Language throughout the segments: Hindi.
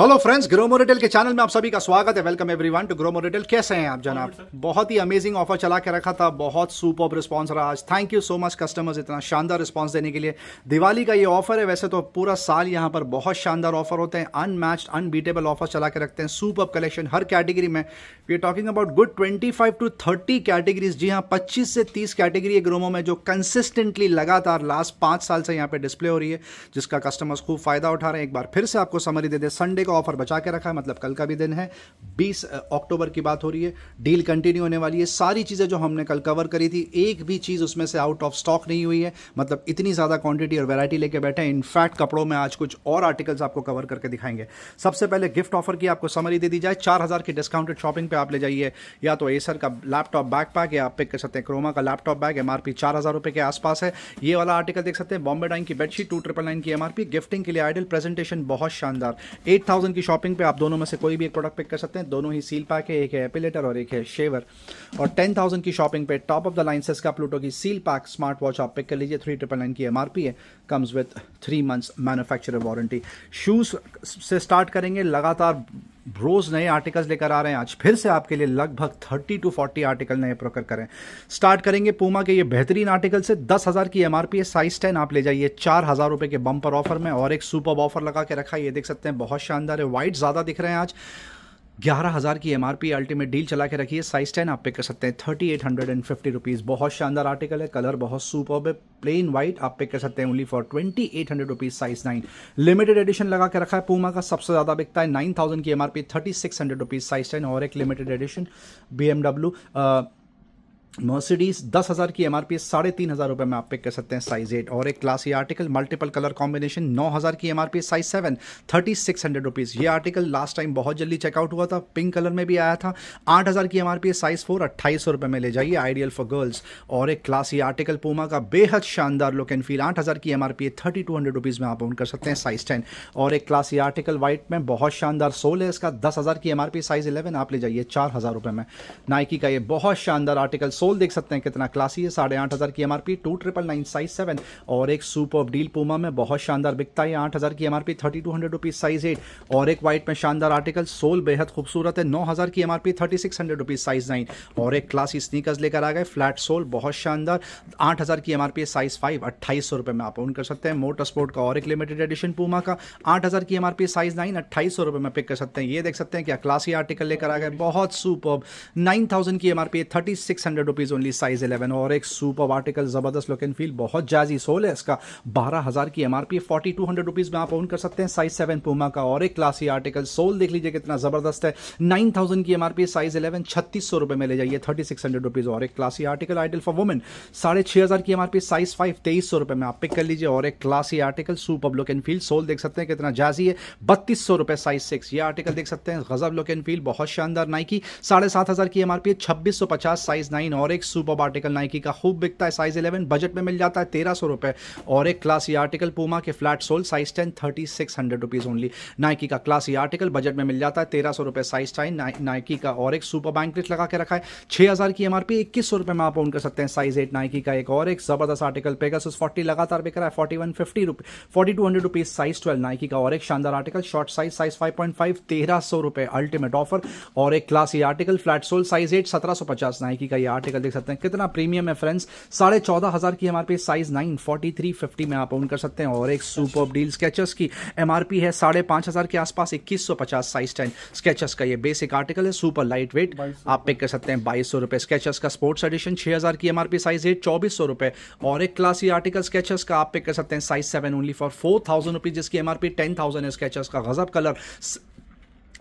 हेलो फ्रेंड्स ग्रोमो रिटेल के चैनल में आप सभी का स्वागत है welcome everyone to Gromo retail कैसे हैं आप जनाब बहुत ही अमेजिंग ऑफर चला के रखा था बहुत सुपर रिस्पॉन्स रहा आज thank you so much customers इतना शानदार रिस्पॉन्स देने के लिए दिवाली का ये ऑफर है वैसे तो पूरा साल यहाँ पर बहुत शानदार ऑफर होते हैं अनमैच अनबीटेबल ऑफर चला के रखते हैं सुपर कलेक्शन हर कैटेगरी में we are talking about good twenty five to thirty categories जी हाँ पच्चीस से तीस कैटेगरी है ग्रोमो में जो कंसिस्टेंटली लगातार लास्ट पाँच साल से यहाँ पर डिस्प्ले हो रही है जिसका कस्टमर्स खूब फायदा उठा रहे हैं एक बार फिर से आपको समरी दे दे संडे का ऑफर बचा के रखा है मतलब कल का भी दिन है 20 अक्टूबर की बात हो रही है डील कंटिन्यू होने वाली है सारी चीज़ें जो हमने कल कवर करी थी एक भी चीज़ उसमें से आउट ऑफ स्टॉक नहीं हुई है मतलब इतनी ज़्यादा क्वांटिटी और वैरायटी लेके बैठे हैं इनफैक्ट कपड़ों में आज कुछ और आर्टिकल्स आपको कवर करके दिखाएंगे सबसे पहले गिफ्ट ऑफर की आपको समरी दे दी जाए चार की डिस्काउंटेड शॉपिंग पर आप ले जाइए या तो एसर का लैपटॉप बैग पैक या आप पिक कर सकते हैं क्रोमा का laptop bag M R P चार हज़ार रुपये के आसपास है ये वाला आर्टिकल देख सकते हैं बॉम्बे डाइन की बेडशीट टू ट्रिपल नाइन की एम आर पी गिफ्टिंग के लिए आइडल प्रेजेंटेशन बहुत शानदार एट थाउजेंड की शॉपिंग पे आप दोनों में से कोई भी एक प्रोडक्ट पिक कर सकते हैं दोनों ही सील पैक है एक है एपिलेटर और एक है शेवर और टेन थाउजेंड की शॉपिंग पे टॉप ऑफ द लाइन सेस्का प्लूटो की सील पैक स्मार्ट वॉच आप पिक कर लीजिए थ्री ट्रिपल नाइन की एम है comes with three months manufacture warranty shoes से स्टार्ट करेंगे लगातार रोज नए आर्टिकल्स लेकर आ रहे हैं आज फिर से आपके लिए लगभग थर्टी टू फोर्टी आर्टिकल नए प्रोकर करें स्टार्ट करेंगे पूमा के ये बेहतरीन आर्टिकल से दस हज़ार की एमआरपी है साइज टेन आप ले जाइए चार हज़ार रुपए के बंपर ऑफर में और एक सुपर ऑफर लगा के रखा ये देख सकते हैं बहुत शानदार है वाइट ज़्यादा दिख रहे हैं आज ग्यारह हज़ार की एमआरपी अल्टीमेट डील चला के रखिए साइज टेन आप पे कर सकते हैं thirty eight hundred and fifty rupees बहुत शानदार आर्टिकल है कलर बहुत सुपर है प्लेन व्हाइट आप पे कर सकते हैं only for twenty eight hundred rupees size nine limited edition लगा के रखा है पूमा का सबसे ज़्यादा बिकता है नाइन थाउजेंड की MRP thirty six hundred rupees size ten और एक limited edition B M W Mercedes दस हज़ार की एमआरपी साढ़े तीन हज़ार रुपये में आप पिक कर सकते हैं साइज एट और एक क्लास ये आर्टिकल मल्टीपल कलर कॉम्बिनेशन नौ हज़ार की MRP size seven thirty six hundred rupees ये आर्टिकल लास्ट टाइम बहुत जल्दी चेकआउट हुआ था पिंक कलर में भी आया था आठ हज़ार की एमआरपी साइज फोर अट्ठाईस सौ रुपये में ले जाइए आइडियल फॉर गर्ल्स और एक क्लास ये आर्टिकल पूमा का बेहद शानदार लुक एंड फील आठ हज़ार की M R P thirty two hundred rupees में आप ऑन कर सकते हैं साइज टेन और एक क्लास ये आर्टिकल वाइट में बहुत शानदार सोल है इसका दस हज़ार की M R P size eleven आप ले जाइए चार हज़ार रुपये में नाइकी का ये बहुत शानदार आर्टिकल सोल सोल देख सकते हैं कितना क्लासी है साढ़े आठ हज़ार की MRP two triple nine size seven और एक सुपर डील पुमा में बहुत शानदार बिकता है आठ हज़ार की MRP thirty two hundred rupees size eight और एक व्हाइट में शानदार आर्टिकल सोल बेहद खूबसूरत है नौ हज़ार की MRP thirty six hundred rupees size nine और एक क्लासी स्नीकर्स लेकर आ गए फ्लैट सोल बहुत शानदार आठ हज़ार की एमआरपी साइज फाइव अट्ठाईस सौ रुपए में आप ओन कर सकते हैं मोटर स्पोर्ट का और एक लिमिटेड एडिशन पुमा का आठ हज़ार की एमआरपी साइज नाइन अट्ठाईस सौ रुपए में पिक कर सकते हैं ये देख सकते हैं क्या क्लासी आर्टिकल लेकर आ गए बहुत सुपर नाइन थाउजेंड की MRP thirty six hundred rupees only size eleven और एक सुपर आर्टिकल ज़बरदस्त लुक एंड फील बहुत जाजी सोल है इसका बारह हज़ार की MRP forty two hundred rupees में आप ओन कर सकते हैं साइज सेवन पुमा का और एक क्लासी आर्टिकल सोल देख लीजिए कितना ज़बरदस्त है नाइन थाउजेंड की एमआरपी साइज इलेवन छत्तीस सौ रुपए में ले जाइए थर्टी सिक्स हंड्रेड रुपीज़ और एक classy article ideal for women साढ़े छह हज़ार की एमआरपी साइज फाइव तेईस सौ रुपए में आप पिक कर लीजिए और एक classy article super look and feel sole देख सकते हैं कितना जाजी है बत्तीस सौ रुपए साइज सिक्स ये आर्टिकल देख सकते हैं गजब लुक एंड फील बहुत शानदार नाइकी साढ़े सात हज़ार की एमआरपी छब्बीस सौ पचास साइज नाइन और एक सुपर आर्टिकल नाइकी का खूब बिकता है साइज इलेवन बजट में मिल जाता है तेरह सौ रुपए और एक क्लास ई आर्टिकल पुमा के flat sole size ten thirty six hundred rupees only Nike का क्लास ई आर्टिकल बजट में मिल जाता है तेरह सौ रुपए साइज टाइन नाइकी का और एक सुपर बैंकलेट लगा के रखा है छह हज़ार की एमआरपी इक्कीस सौ रुपए में आप ओन कर सकते हैं साइज एट नाइकी का एक और एक ज़बरदस्त आर्टिकल पेगास फोर्टी लगातार बिक रहा है फोर्टी वन फिफ्टी रुपए forty two hundred rupees size twelve Nike का और एक शानदार article short size size five point five तेरह सौ रुपए अल्टीमेट ऑफर और एक classy article flat sole size eight सत्रह सौ पचास नाइकी का ये आर्टिकल आर्टिकल देख सकते हैं कितना प्रीमियम है फ्रेंड्स साढ़े चौदह हजार की हमारे पास size nine forty three fifty में आप ऑन कर सकते हैं और एक सुपर डील स्केचेस की एमआरपी है साढ़े पांच हजार के आसपास इक्कीस सौ पचास साइज टेन स्केचेस का ये बेसिक आर्टिकल है सुपर लाइट वेट आप पिक कर सकते हैं बाईस सौ रुपए स्केचेस का स्पोर्ट्स एडिशन छह हजार की एमआरपी साइज एट चौबीस सौ रुपए और एक क्लासी आर्टिकल स्केचेस का आप पिक कर सकते हैं size seven only for four thousand rupees जिसकी एमआरपी टेन थाउजेंड है स्केचेस का गजब कलर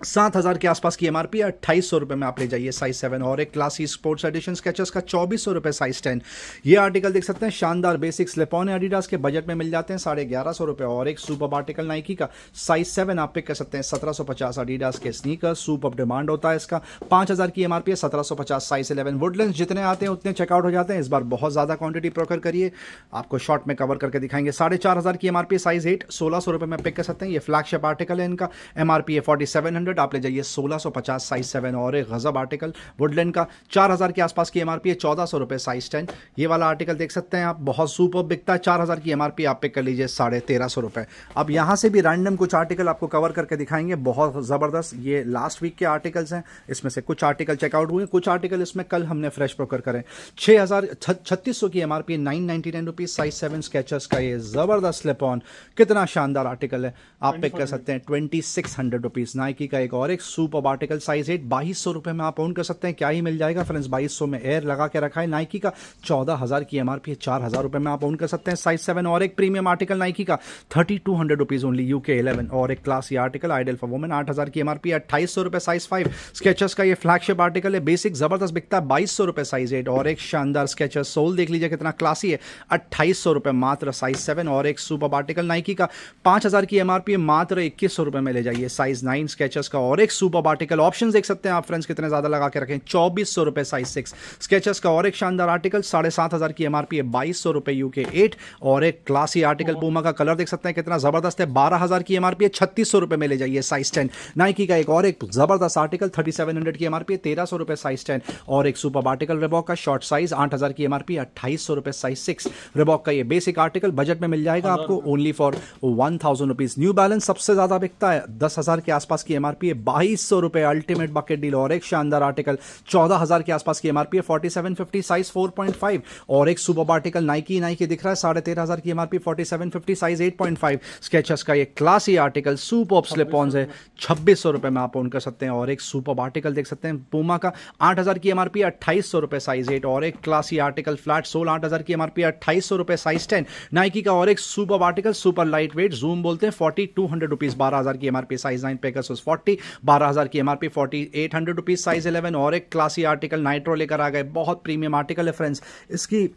सात हज़ार के आसपास की एमआरपी अट्ठाईस सौ रुपये में आप ले जाइए साइज सेवन और एक क्लासी स्पोर्ट्स एडिशन स्केचर्स का चौबीस सौ रुपये साइज टेन ये आर्टिकल देख सकते हैं शानदार बेसिक स्लेपॉन एडिडास के बजट में मिल जाते हैं साढ़े ग्यारह सौ रुपये और एक सुपर आर्टिकल नाइकी का साइज सेवन आप पिक कर सकते हैं सत्रह सौ पचास एडिडास के स्नीकर ऑफ डिमांड होता है इसका पाँच हज़ार की एमआरपी है सत्रह सौ पचास साइज इलेवन वुडलैंड जितने आते हैं उतने चेकआउट हो जाते हैं इस बार बहुत ज़्यादा क्वांटिटी प्रोकर करिए आपको शॉर्ट में कवर करके दिखाएंगे साढ़े चार हज़ार की एमआरपी साइज एट सोलह सौ रुपये में पिक कर सकते हैं ये फ्लैगशिप आर्टिकल है इनका एमआरपी है फोर्टी सेवन हंड्रेड हंड्रेड आप ले जाइए सोलह सौ पचास साइज सेवन और एक गजब आर्टिकल वुडलैंड का चार हज़ार के आसपास की एमआरपी है चौदह सौ रुपए साइज टेन ये वाला आर्टिकल देख सकते हैं आप बहुत सुपर बिकता है चार हज़ार की एमआरपी आप पे कर लीजिए साढ़े तेरह सौ रुपए अब यहां से भी रैंडम कुछ आर्टिकल आपको कवर करके दिखाएंगे बहुत ज़बरदस्त ये लास्ट वीक के आर्टिकल्स हैं इसमें से कुछ आर्टिकल चेकआउट हुए कुछ आर्टिकल इसमें कल हमने फ्रेश प्रोकर करें छह हज़ार छत्तीस सौ की MRP nine ninety nine rupees size seven Skechers का ये ज़बरदस्त स्लिप ऑन कितना शानदार आर्टिकल है आप पे कर सकते हैं twenty six hundred rupees Nike का का एक और एक सुपर आर्टिकल साइज एट बाईस सौ रुपए में आप ऑन कर सकते हैं क्या ही मिल जाएगा फ्रेंड्स बाईस सौ में एयर लगा के रखा है नाइकी का चौदह हज़ार की एमआरपी है चार हज़ार रुपए में आप ऑन कर सकते हैं साइज सेवन और एक प्रीमियम आर्टिकल नाइकी का thirty two hundred rupees only UK eleven और एक क्लास ये आर्टिकल आइडल फॉर वुमेन आठ हज़ार की एमआरपी आर अट्ठाईस सौ रुपए साइज फाइव स्केचर्स का ये फ्लैगशिप आर्टिकल है बेसिक ज़बरदस्त बिकता है बाईस सौ रुपए साइज एट और एक शानदार स्केचर सोल देख लीजिए कितना क्लासी है अट्ठाईस सौ रुपए मात्र साइज सेवन और एक सुपर आर्टिकल नाइकी का पांच हज़ार की एमआरपी मात्र इक्कीस सौ रुपए में ले जाइए साइज नाइन स्केचर्स स्केचर्स का और एक सुपर आर्टिकल ऑप्शन देख सकते हैं आप फ्रेंड्स कितने ज़्यादा लगा के रखें चौबीस सौ रुपए साइज सिक्स स्केचर्स का और एक शानदार आर्टिकल साढ़े सात हज़ार की एमआरपी है बाईस सौ रुपए यू के एट और एक क्लासी आर्टिकल पूमा का कलर देख सकते हैं कितना ज़बरदस्त है बारह हज़ार की एमआरपी है छत्तीस सौ रुपए में ले जाइए साइज टेन नाइकी का एक और एक ज़बरदस्त आर्टिकल थर्टी सेवन हंड्रेड की एमआरपी है तेरह सौ रुपए साइज टेन और एक सुपर आर्टिकल रेबॉक का शॉर्ट साइज आठ हज़ार की एमआरपी अट्ठाईस सौ रुपए साइज सिक्स रेबॉक का ये बेसिक आर्टिकल बजट में मिल जाएगा आपको only for one thousand rupees New Balance सबसे ज़्यादा बिकता है दस हज़ार के आसपास की एमआरपी एमआरपी है बाईस सौ रुपए अल्टीमेट बकेट डील और एक शानदार आर्टिकल चौदह हजार के आसपास की एमआरपी है forty seven fifty size four point five और एक सुबह आर्टिकल नाइकी नाइकी दिख रहा है साढ़े तेरह हजार की MRP forty seven fifty size eight point five Skechers का एक क्लासी आर्टिकल सुपर स्लिपॉन्स है छब्बीस सौ रुपए में आप ऑन कर सकते हैं और एक सुपर आर्टिकल देख सकते हैं पूमा का आठ हजार की एमआरपी अट्ठाईस सौ रुपए साइज एट और एक क्लासी आर्टिकल फ्लैट सोल आठ हजार की एमआरपी अट्ठाईस सौ रुपए साइज टेन नाइकी का और एक super article super light weight Zoom बोलते हैं फोर्टी टू हंड्रेड रुपीज बारह हजार की MRP size nine Pegasus forty forty बारह हज़ार की M R P forty eight hundred rupees size eleven और एक क्लासी आर्टिकल नाइट्रो लेकर आ गए बहुत प्रीमियम आर्टिकल है फ्रेंड्स इसकी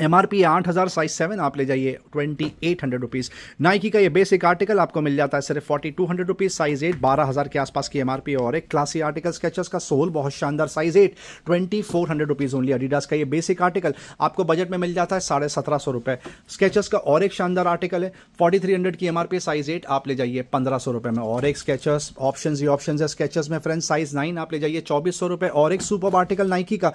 एम आर पी आठ हज़ार साइज सेवन आप ले जाइए twenty eight hundred rupees Nike का ये बेसिक आर्टिकल आपको मिल जाता है सिर्फ forty two hundred rupees size eight बारह हज़ार के आसपास की एम आर पी और एक क्लासी आर्टिकल स्केचेस का सोल बहुत शानदार size eight twenty four hundred rupees only Adidas का ये बेसिक आर्टिकल आपको बजट में मिल जाता है साढ़े सत्रह सौ रुपये स्केचेस का और एक शानदार आर्टिकल है फोर्टी थ्री हंड्रेड की M R P size eight आप ले जाइए पंद्रह सौ रुपये में और एक स्केचेस ऑप्शन ही ऑप्शन है स्केचेस में फ्रेंड साइज नाइन आप ले जाइए चौबीस सौ रुपये और एक सुपर आर्टिकल नाइकी का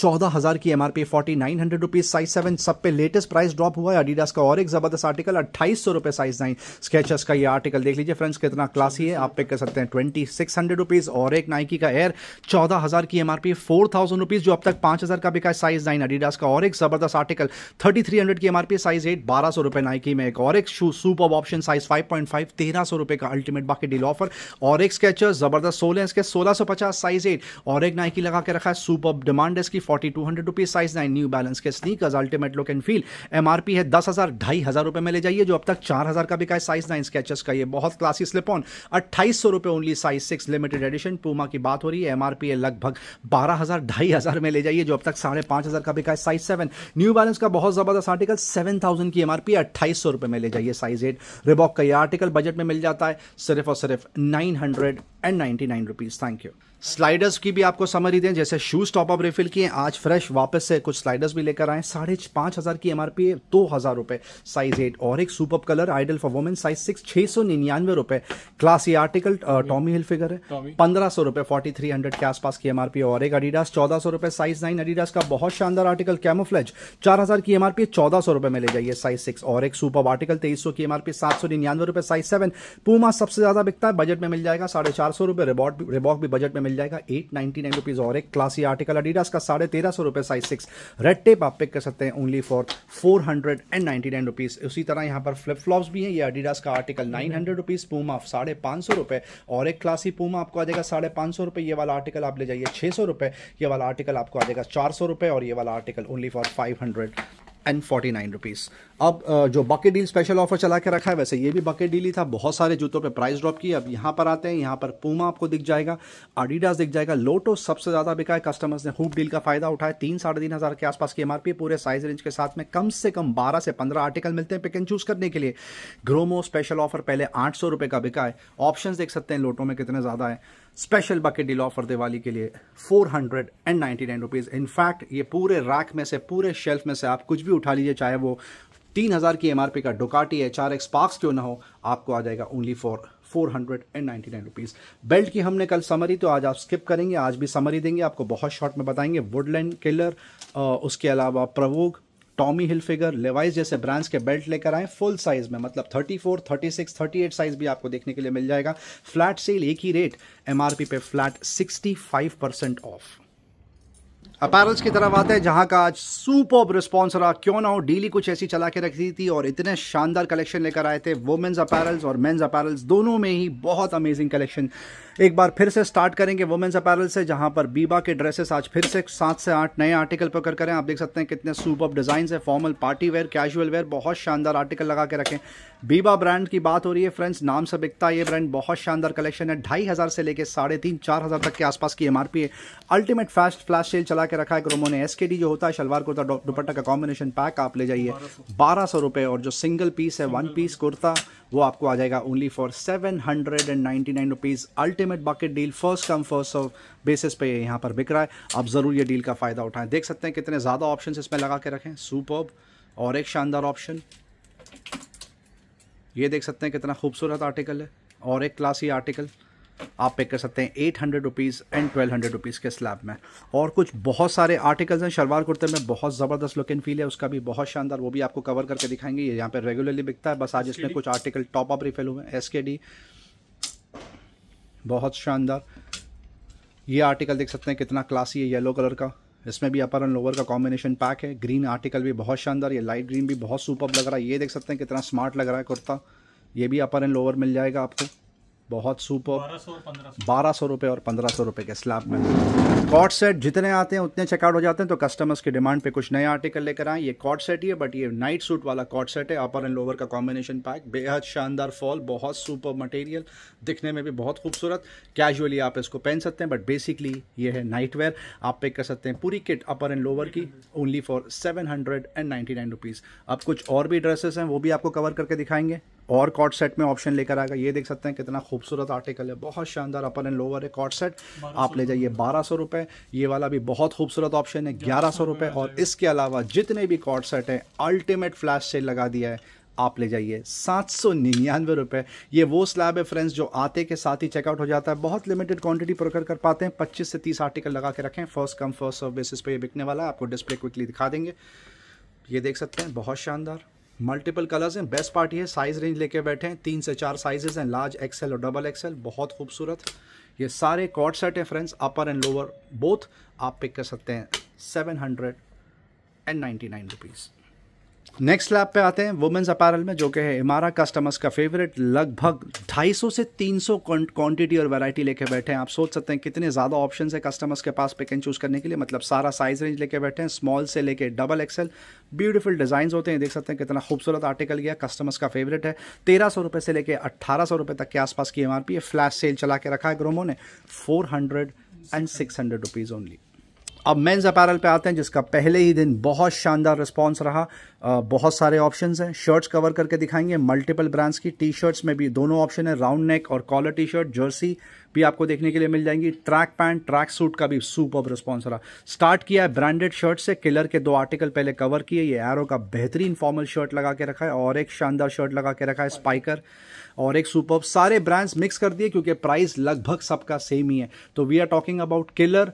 चौदह हजार की MRP forty nine hundred rupees size seven सब पे लेटेस्ट प्राइस ड्रॉप हुआ है अडीडास का और एक जबरदस्त आर्टिकल अट्ठाईस सौ रुपए साइज नाइन स्केचर्स का ये आर्टिकल देख लीजिए फ्रेंड्स कितना क्लासी है आप पे कर सकते हैं ट्वेंटी सिक्स हंड्रेड रुपीज और एक नाइकी का एयर चौदह हजार की एमआरपी फोर थाउजेंड रुपीज जो अब तक पांच हजार का बिका साइज नाइन अडीडास का और एक जबरदस्त आर्टिकल थर्टी थ्री हंड्रेड की एमआरपी साइज एट बारह सौ रुपए नाइकी में एक और एक shoe super option size five point five तेरह सौ रुपए का अल्टीमेट बाकी डील ऑफर और एक स्केचर्स जबरदस्त सोलह इसके सोलह सौ पचास साइज एट और एक नाइकी लगा के रखा है सुपर डिमांड इसकी forty two hundred rupees size nine New Balance के sneakers ultimate look and feel MRP है दस हज़ार ढाई हज़ार रुपए में ले जाइए जो अब तक चार हज़ार का बिका है साइज नाइन स्केचेस का ये बहुत क्लासी स्लिप ऑन अट्ठाईस सौ रुपए only size six limited edition Puma की बात हो रही है एमआरपी है लगभग बारह हज़ार ढाई हज़ार में ले जाइए जो अब तक साढ़े पांच हज़ार का बिका है साइज सेवन न्यू बैलेंस का बहुत ज़बरदस्त आर्टिकल सेवन थाउजेंड की एमआरपी अट्ठाईस सौ रुपए में ले जाइए साइज एट रिबॉक का यह आर्टिकल बजट में मिल जाता है सिर्फ और सिर्फ nine hundred and ninety nine rupees thank you sliders की भी आपको समरी दें जैसे शूज टॉप अप रिफिल किए आज फ्रेश वापस से कुछ स्लाइडर्स भी लेकर आए साढ़े पांच हज़ार की एमआरपी है दो हज़ार रुपए साइज एट और एक super colour ideal for women size six छह सौ निन्यानवे रुपए क्लास ये आर्टिकल टॉमी हिल फिगर है पंद्रह सौ रुपए फोर्टी थ्री हंड्रेड के आसपास की एमआरपी और एक अडीडास चौदह सौ रुपए साइज नाइन अडीडास का बहुत शानदार आर्टिकल कैमोफ्लेज चार हज़ार की एमआरपी चौदह सौ रुपए में ले जाइए साइज सिक्स और एक सुपर आर्टिकल तेईस सौ की एमआरपी सात सौ निन्यानवे रुपए साइज सेवन पूमा सबसे ज़्यादा बिकता है बजट में मिल जाएगा साढ़े चार चार सौ रुपये रिबॉट रिबॉक भी बजट में मिल जाएगा एट नाइनटी नाइन रुपीज़ और एक क्लासी आर्टिकल अडीडास का साढ़े तेरह सौ रुपये साइज सिक्स रेड टेप आप पिक कर सकते हैं only for four hundred and ninety nine rupees उसी तरह यहाँ पर फ्लिप फ्लॉप्स भी हैं ये अडीडास का article nine hundred rupees Puma साढ़े पाँच सौ रुपये और एक क्लासी पूमा आपको आ जाएगा साढ़े पाँच सौ रुपये ये वाला आर्टिकल आप ले जाइए छः सौ रुपये ये वाला आर्टिकल आपको आ जाएगा चार सौ रुपये और ये वाला article only for five hundred and forty nine rupees अब जो बकेट डील स्पेशल ऑफर चला के रखा है वैसे ये भी बकेट डील ही था बहुत सारे जूतों पे प्राइस ड्रॉप की अब यहाँ पर आते हैं यहाँ पर पूमा आपको दिख जाएगा आडिडास दिख जाएगा लोटो सबसे ज़्यादा बिका है कस्टमर्स ने खूब डील का फायदा उठाया तीन साढ़े तीन हज़ार के आसपास की एमआरपी पूरे साइज रेंज के साथ में कम से कम बारह से पंद्रह आर्टिकल मिलते हैं पिक एंड चूज़ करने के लिए ग्रोमो स्पेशल ऑफर पहले आठ सौ रुपये का बिका है ऑप्शन देख सकते हैं लोटो में कितने ज़्यादा है special bucket deal offer Diwali के लिए four hundred and ninety nine rupees in fact ये पूरे रैक में से पूरे शेल्फ में से आप कुछ भी उठा लीजिए चाहे वो तीन हज़ार की एमआरपी का डोकाटी है चार एक्स क्यों ना हो आपको आ जाएगा only for four hundred and ninety nine rupees belt की हमने कल समरी तो आज आप स्किप करेंगे आज भी समरी देंगे आपको बहुत शॉर्ट में बताएंगे वुडलैंड किलर उसके अलावा प्रवोग टॉमी हिलफिगर लेवाइस जैसे ब्रांड्स के बेल्ट लेकर आए फुल साइज में मतलब 34, 36, 38 साइज भी आपको देखने के लिए मिल जाएगा फ्लैट सेल एक ही रेट एमआरपी पे फ्लैट 65 परसेंट ऑफ अपैरल्स की तरफ आते हैं जहां का आज सुपर रिस्पॉन्स रहा क्यों ना हो डेली कुछ ऐसी चला के रखती थी और इतने शानदार कलेक्शन लेकर आए थे वुमेन्स अपैरल्स और मेन्स अपैरल्स दोनों में ही बहुत अमेजिंग कलेक्शन एक बार फिर से स्टार्ट करेंगे वुमेन्स अपैरल से जहां पर बीबा के ड्रेसेस आज फिर से सात से आठ नए आर्टिकल पकड़ करें आप देख सकते हैं कितने सुपर डिजाइन है formal party wear casual wear बहुत शानदार आर्टिकल लगा के रखें बीबा ब्रांड की बात हो रही है फ्रेंड्स नाम से बिकता ये ब्रांड बहुत शानदार कलेक्शन है ढाई हज़ार से लेकर साढ़े तीन चार हज़ार तक के आसपास की एमआरपी है अल्टीमेट फास्ट फ्लैश सेल चला के रखा है क्रोमो ने एस जो होता है शलवार कुर्ता दुपट्टा का कॉम्बिनेशन पैक आप ले जाइए बारह सौ रुपए और जो सिंगल पीस है वन पीस कुर्ता वो आपको आ जाएगा only for seven hundred and ninety nine rupees ultimate ultimate bucket deal first come first serve basis पे यहाँ पर बिक रहा है आप ज़रूर ये डील का फ़ायदा उठाएं देख सकते हैं कितने ज़्यादा ऑप्शन इसमें लगा के रखें सुपर्ब और एक शानदार ऑप्शन ये देख सकते हैं कितना खूबसूरत आर्टिकल है और एक क्लासी आर्टिकल आप पे कर सकते हैं eight hundred rupees and twelve hundred rupees के स्लैब में और कुछ बहुत सारे आर्टिकल्स हैं शलवार कुर्ते में बहुत ज़बरदस्त लुक एंड फील है उसका भी बहुत शानदार वो भी आपको कवर करके दिखाएंगे ये यहाँ पे रेगुलरली बिकता है बस आज इसमें कुछ आर्टिकल टॉप अप रिफिल हुए हैं एस के डी बहुत शानदार ये आर्टिकल देख सकते हैं कितना क्लासी है येलो कलर का इसमें भी अपर एंड लोअर का कॉम्बिनेशन पैक है ग्रीन आर्टिकल भी बहुत शानदार ये लाइट ग्रीन भी बहुत सुपर लग रहा है ये देख सकते हैं कितना स्मार्ट लग रहा है कुर्ता ये भी अपर एंड लोअर मिल जाएगा आपको बहुत सुपर बारह सौ रुपये और पंद्रह सौ रुपये के स्लैब में कॉट सेट जितने आते हैं उतने चेकआउट हो जाते हैं तो कस्टमर्स की डिमांड पे कुछ नए आर्टिकल लेकर आए ये कॉट सेट ही है बट ये नाइट सूट वाला कॉट सेट है अपर एंड लोअर का कॉम्बिनेशन पैक बेहद शानदार फॉल बहुत सुपर मटेरियल दिखने में भी बहुत खूबसूरत कैजुअली आप इसको पहन सकते हैं बट बेसिकली ये है नाइट वेयर आप पिक कर सकते हैं पूरी किट अपर एंड लोअर की only for seven hundred and ninety nine rupees अब कुछ और भी ड्रेसेस हैं वो भी आपको कवर करके दिखाएंगे और कॉट सेट में ऑप्शन लेकर आएगा ये देख सकते हैं कितना खूबसूरत आर्टिकल है बहुत शानदार अपर एंड लोअर है कॉट सेट आप ले जाइए बारह सौ रुपये ये वाला भी बहुत खूबसूरत ऑप्शन है ग्यारह सौ रुपये और इसके अलावा जितने भी कॉट सेट हैं अल्टीमेट फ्लैश सेल लगा दिया है आप ले जाइए सात सौ निन्यानवे रुपये ये वो स्लैब है फ्रेंड्स जो आते के साथ ही चेकआउट हो जाता है बहुत लिमिटेड क्वांटिटी प्रोकर कर पाते हैं पच्चीस से तीस आर्टिकल लगा के रखें first come first serve basis पे ये बिकने वाला है आपको डिस्प्ले क्विकली दिखा देंगे ये देख सकते हैं बहुत शानदार मल्टीपल कलर्स हैं बेस्ट पार्टी है साइज रेंज लेके बैठे हैं तीन से चार साइजेस हैं लार्ज एक्सेल और डबल एक्सेल बहुत खूबसूरत ये सारे कॉट सेट हैं friends upper and lower both आप पिक कर सकते हैं seven hundred and ninety nine rupees next slab पे आते हैं वुमेंस अपैरल में जो कि है इमारा कस्टमर्स का फेवरेट लगभग 250 से 300 क्वांटिटी और वैरायटी लेके बैठे हैं आप सोच सकते हैं कितने ज़्यादा ऑप्शन है कस्टमर्स के पास पिक एंड चूज़ करने के लिए मतलब सारा साइज रेंज लेके बैठे हैं स्मॉल से लेके डबल एक्सेल ब्यूटीफुल डिज़ाइन होते हैं देख सकते हैं कितना खूबसूरत आर्टिकल गया कस्टमर्स का फेवरेट है तेरह सौ से लेकर अट्ठारह सौ तक के आसपास की एम आर है फ्लैश सेल चला के रखा है ग्रोमो ने four hundred and six hundred rupees only अब मेंस अपैरल पे आते हैं जिसका पहले ही दिन बहुत शानदार रिस्पांस रहा आ, बहुत सारे ऑप्शंस हैं शर्ट्स कवर करके दिखाएंगे मल्टीपल ब्रांड्स की टी शर्ट्स में भी दोनों ऑप्शन है राउंड नेक और कॉलर टी शर्ट जर्सी भी आपको देखने के लिए मिल जाएंगी ट्रैक पैंट ट्रैक सूट का भी सुपर रिस्पॉन्स रहा स्टार्ट किया है ब्रांडेड शर्ट से किलर के दो आर्टिकल पहले कवर किए ये एरो का बेहतरीन फॉर्मल शर्ट लगा के रखा है और एक शानदार शर्ट लगा के रखा है स्पाइकर और एक सुपर सारे ब्रांड्स मिक्स कर दिए क्योंकि प्राइस लगभग सबका सेम ही है तो we are talking about killer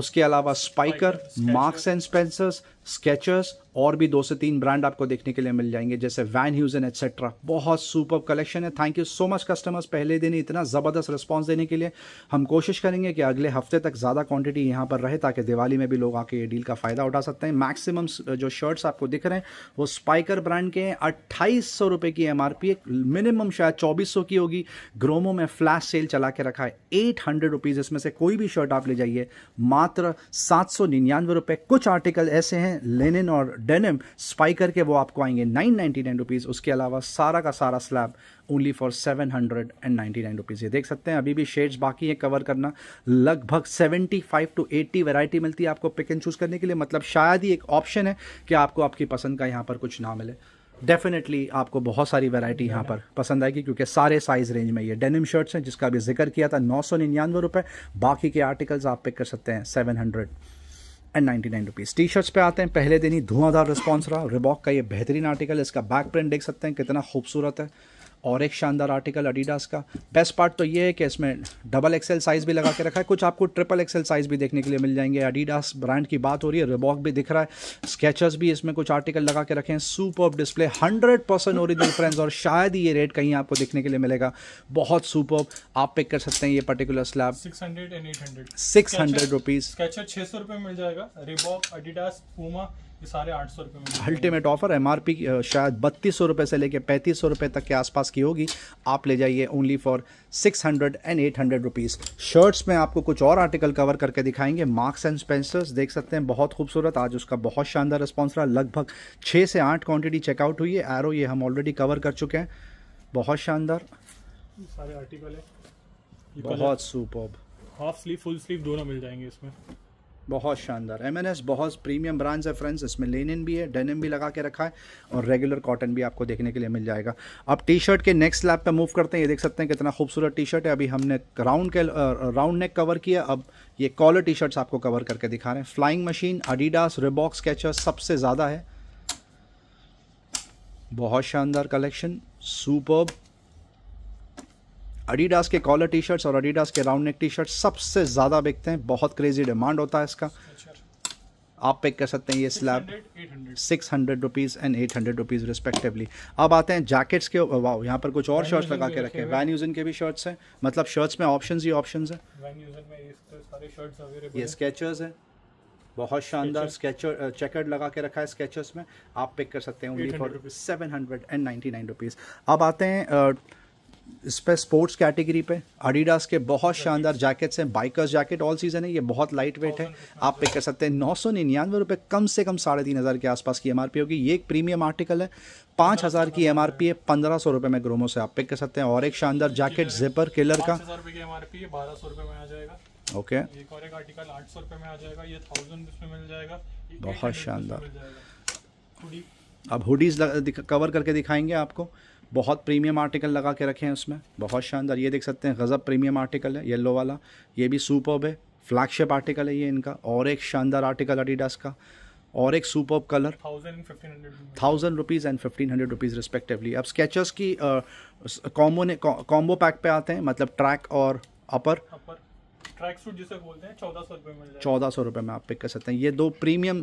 उसके अलावा Spykar Marks and Spencer's Skechers और भी दो से तीन ब्रांड आपको देखने के लिए मिल जाएंगे जैसे वैन ह्यूजन एक्सेट्रा बहुत सुपर कलेक्शन है thank you so much customers पहले दिन इतना ज़बरदस्त रिस्पांस देने के लिए हम कोशिश करेंगे कि अगले हफ्ते तक ज़्यादा क्वांटिटी यहाँ पर रहे ताकि दिवाली में भी लोग आके ये डील का फ़ायदा उठा सकते हैं मैक्सिमम जो शर्ट्स आपको दिख रहे हैं वो स्पाइकर ब्रांड के हैं अट्ठाईस की एम आर मिनिमम शायद चौबीस की होगी ग्रोमो में फ्लैश सेल चला के रखा है एट हंड्रेड इसमें से कोई भी शर्ट आप ले जाइए मात्र सात सौ निन्यानवे कुछ आर्टिकल ऐसे हैं हैं लेनिन और डेनिम स्पाई करके वो आपको आएंगे नाइन नाइन्टी नाइन रुपीज़ उसके अलावा सारा का सारा slab only for seven hundred and ninety nine rupees ये देख सकते हैं अभी भी शेड्स बाकी हैं कवर करना लगभग seventy five to eighty variety मिलती है आपको पिक एंड चूज़ करने के लिए मतलब शायद ही एक ऑप्शन है कि आपको आपकी पसंद का यहाँ पर कुछ ना मिले डेफिनेटली आपको बहुत सारी वैरायटी यहाँ पर पसंद आएगी क्योंकि सारे साइज रेंज में ये डेनिम शर्ट्स हैं जिसका भी जिक्र किया था नौ सौ निन्यानवे रुपये बाकी के आर्टिकल्स आप पिक कर सकते हैं seven hundred and ninety nine rupees T shirts पे आते हैं पहले दिन ही धुआंधार रिस्पॉन्स रहा रिबॉक का ये बेहतरीन आर्टिकल इसका बैक प्रिंट देख सकते हैं कितना खूबसूरत है और एक शानदार आर्टिकल अडीडास का बेस्ट पार्ट तो ये है कि इसमें डबल एक्सेल साइज़ भी लगा के रखा है कुछ आपको ट्रिपल एक्सेल साइज़ भी देखने के लिए मिल जाएंगे अडीडास ब्रांड की बात हो रही है रिबॉक भी दिख रहा है स्केचर्स भी इसमें कुछ आर्टिकल लगा के रखे हैं super display hundred percent original friends और शायद ये रेट कहीं आपको देखने के लिए मिलेगा बहुत सुपर आप पिक कर सकते हैं ये particular slab six hundred and eight hundred six hundred rupees Skecher छः सौ रुपये मिल जाएगा रिबॉक अडीडास पूमा साढ़े सारे आठ सौ रुपये ultimate offer M R P शायद बत्तीस सौ रुपये से लेकर पैंतीस सौ रुपये तक के आसपास की होगी आप ले जाइए only for six hundred and eight hundred rupees shirts में आपको कुछ और आर्टिकल कवर करके दिखाएंगे मार्क्स एंड स्पेंसर्स देख सकते हैं बहुत खूबसूरत आज उसका बहुत शानदार रिस्पॉन्स रहा लगभग छः से आठ क्वान्टिटी चेकआउट हुई है एरो ये हम ऑलरेडी कवर कर चुके हैं बहुत शानदार सारे आर्टिकल है बहुत super half sleeve full sleeve दोनों मिल जाएंगे इसमें बहुत शानदार एम एन एस बहुत प्रीमियम ब्रांड्स है फ्रेंड्स इसमें लेनिन भी है डेनिम भी लगा के रखा है और रेगुलर कॉटन भी आपको देखने के लिए मिल जाएगा अब टी शर्ट के नेक्स्ट लैब पे मूव करते हैं ये देख सकते हैं कितना खूबसूरत टी शर्ट है अभी हमने राउंड के राउंड नेक कवर किया अब ये कॉलर टी शर्ट्स आपको कवर करके दिखा रहे हैं फ्लाइंग मशीन अडीडास रिबॉक्स कैचर सबसे ज़्यादा है बहुत शानदार कलेक्शन सुपर्ब अडीडास के कॉलर टी शर्ट्स और अडीडास के राउंड नेक टी शर्ट सबसे ज़्यादा बिकते हैं बहुत क्रेजी डिमांड होता है इसका आप पिक कर सकते हैं ये slab six hundred rupees and eight hundred rupees respectively अब आते हैं जैकेट्स के वाह यहाँ पर कुछ और शर्ट्स लगा के रखे हैं वैन यूजन के भी शर्ट्स हैं मतलब शर्ट्स में ऑप्शन ही ऑप्शन है ये स्केचर्स हैं बहुत शानदार स्केचर चेकर्ड लगा के रखा है स्केचर्स में आप पिक कर सकते हैं only for seven hundred and ninety nine rupees अब आते हैं इस पर स्पोर्ट्स कैटेगरी पे अडिडास के बहुत शानदार जैकेट्स हैं बाइकर्स जैकेट ऑल सीजन है ये बहुत लाइट वेट है आप पे कर सकते हैं नौ सौ निन्यानवे रुपये कम से कम साढ़े तीन हज़ार के आसपास की एमआरपी होगी ये एक प्रीमियम आर्टिकल है पाँच हज़ार की एम है पंद्रह सौ रुपये में ग्रोमो से आप पिक कर सकते हैं और एक शानदार जैकेट जिपर किलर का ओके बहुत शानदार अब हुडीज कवर करके दिखाएंगे आपको बहुत प्रीमियम आर्टिकल लगा के रखे हैं उसमें बहुत शानदार ये देख सकते हैं गज़ब प्रीमियम आर्टिकल है येलो वाला ये भी सुपर्ब है फ्लैगशिप आर्टिकल है ये इनका और एक शानदार आर्टिकल अडीडास का और एक superb colour thousand rupees and fifteen hundred rupees respectively अब स्केचर्स की कॉम्बो uh, ने कॉम्बो पैक पे आते हैं मतलब ट्रैक और अपर, अपर चौदह सौ रुपये में आप पिक कर सकते हैं ये दो प्रीमियम